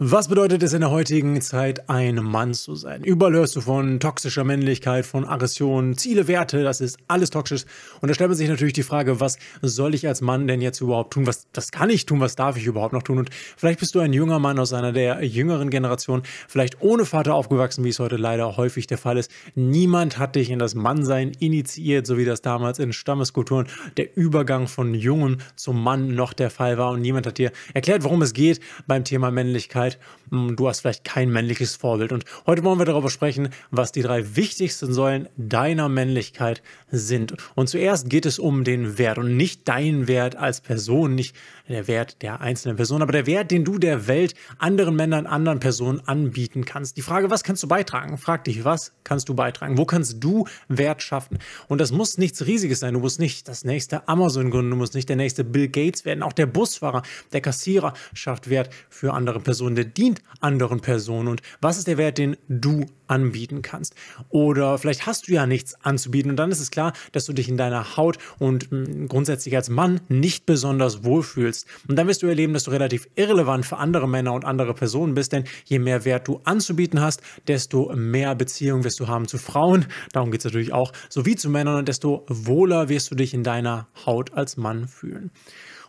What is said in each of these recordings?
Was bedeutet es in der heutigen Zeit, ein Mann zu sein? Überall hörst du von toxischer Männlichkeit, von Aggression, Ziele, Werte, das ist alles toxisch. Und da stellt man sich natürlich die Frage, was soll ich als Mann denn jetzt überhaupt tun? Was das kann ich tun? Was darf ich überhaupt noch tun? Und vielleicht bist du ein junger Mann aus einer der jüngeren Generationen, vielleicht ohne Vater aufgewachsen, wie es heute leider häufig der Fall ist. Niemand hat dich in das Mannsein initiiert, so wie das damals in Stammeskulturen der Übergang von Jungen zum Mann noch der Fall war. Und niemand hat dir erklärt, worum es geht beim Thema Männlichkeit Sicherheit, hm, du hast vielleicht kein männliches Vorbild. Und heute wollen wir darüber sprechen, was die drei wichtigsten Säulen deiner Männlichkeit sind. Und zuerst geht es um den Wert und nicht dein Wert als Person, nicht der Wert der einzelnen Person, aber der Wert, den du der Welt, anderen Männern, anderen Personen anbieten kannst. Die Frage, was kannst du beitragen? Frag dich, was kannst du beitragen? Wo kannst du Wert schaffen? Und das muss nichts Riesiges sein. Du musst nicht das nächste Amazon gründen, du musst nicht der nächste Bill Gates werden. Auch der Busfahrer, der Kassierer schafft Wert für andere Personen. Ende dient anderen Personen und was ist der Wert, den du anbieten kannst? Oder vielleicht hast du ja nichts anzubieten und dann ist es klar, dass du dich in deiner Haut und hm, grundsätzlich als Mann nicht besonders wohlfühlst. Und dann wirst du erleben, dass du relativ irrelevant für andere Männer und andere Personen bist, denn je mehr Wert du anzubieten hast, desto mehr Beziehung wirst du haben zu Frauen, darum geht es natürlich auch, sowie zu Männern und desto wohler wirst du dich in deiner Haut als Mann fühlen.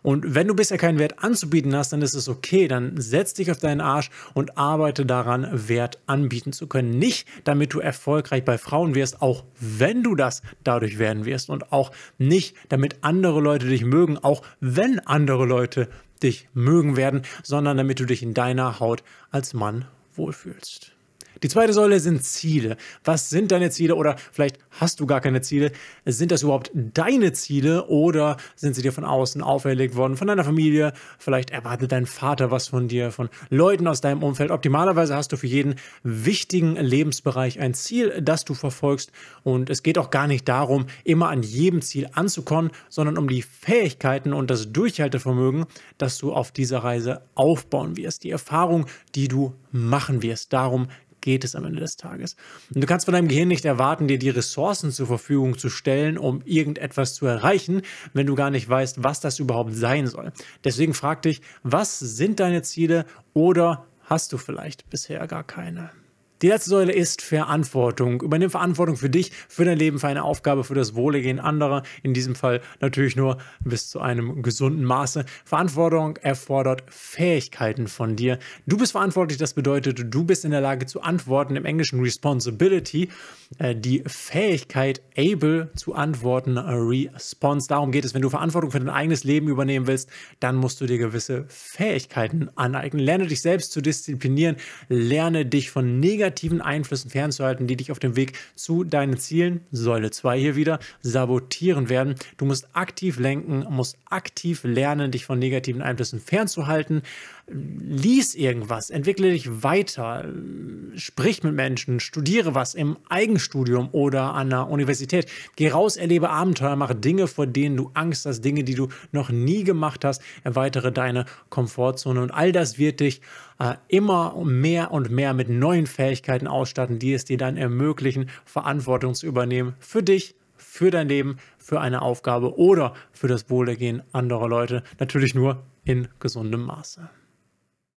Und wenn du bisher keinen Wert anzubieten hast, dann ist es okay. Dann setz dich auf deinen Arsch und arbeite daran, Wert anbieten zu können. Nicht, damit du erfolgreich bei Frauen wirst, auch wenn du das dadurch werden wirst. Und auch nicht, damit andere Leute dich mögen, auch wenn andere Leute dich mögen werden, sondern damit du dich in deiner Haut als Mann wohlfühlst. Die zweite Säule sind Ziele. Was sind deine Ziele oder vielleicht hast du gar keine Ziele? Sind das überhaupt deine Ziele oder sind sie dir von außen auferlegt worden, von deiner Familie? Vielleicht erwartet dein Vater was von dir, von Leuten aus deinem Umfeld. Optimalerweise hast du für jeden wichtigen Lebensbereich ein Ziel, das du verfolgst. Und es geht auch gar nicht darum, immer an jedem Ziel anzukommen, sondern um die Fähigkeiten und das Durchhaltevermögen, das du auf dieser Reise aufbauen wirst. Die Erfahrung, die du machen wirst. Darum geht es am Ende des Tages. Und du kannst von deinem Gehirn nicht erwarten, dir die Ressourcen zur Verfügung zu stellen, um irgendetwas zu erreichen, wenn du gar nicht weißt, was das überhaupt sein soll. Deswegen frag dich, was sind deine Ziele oder hast du vielleicht bisher gar keine? Die letzte Säule ist Verantwortung. Übernimm Verantwortung für dich, für dein Leben, für eine Aufgabe, für das Wohlergehen anderer. In diesem Fall natürlich nur bis zu einem gesunden Maße. Verantwortung erfordert Fähigkeiten von dir. Du bist verantwortlich, das bedeutet, du bist in der Lage zu antworten. Im Englischen Responsibility, äh, die Fähigkeit, able zu antworten, Response. Darum geht es, wenn du Verantwortung für dein eigenes Leben übernehmen willst, dann musst du dir gewisse Fähigkeiten aneignen. Lerne dich selbst zu disziplinieren, lerne dich von negativen negativen Einflüssen fernzuhalten, die dich auf dem Weg zu deinen Zielen, Säule 2 hier wieder, sabotieren werden. Du musst aktiv lenken, musst aktiv lernen, dich von negativen Einflüssen fernzuhalten. Lies irgendwas, entwickle dich weiter, sprich mit Menschen, studiere was im Eigenstudium oder an der Universität. Geh raus, erlebe Abenteuer, mache Dinge, vor denen du Angst hast, Dinge, die du noch nie gemacht hast. Erweitere deine Komfortzone und all das wird dich äh, immer mehr und mehr mit neuen Fähigkeiten ausstatten, die es dir dann ermöglichen, Verantwortung zu übernehmen für dich, für dein Leben, für eine Aufgabe oder für das Wohlergehen anderer Leute. Natürlich nur in gesundem Maße.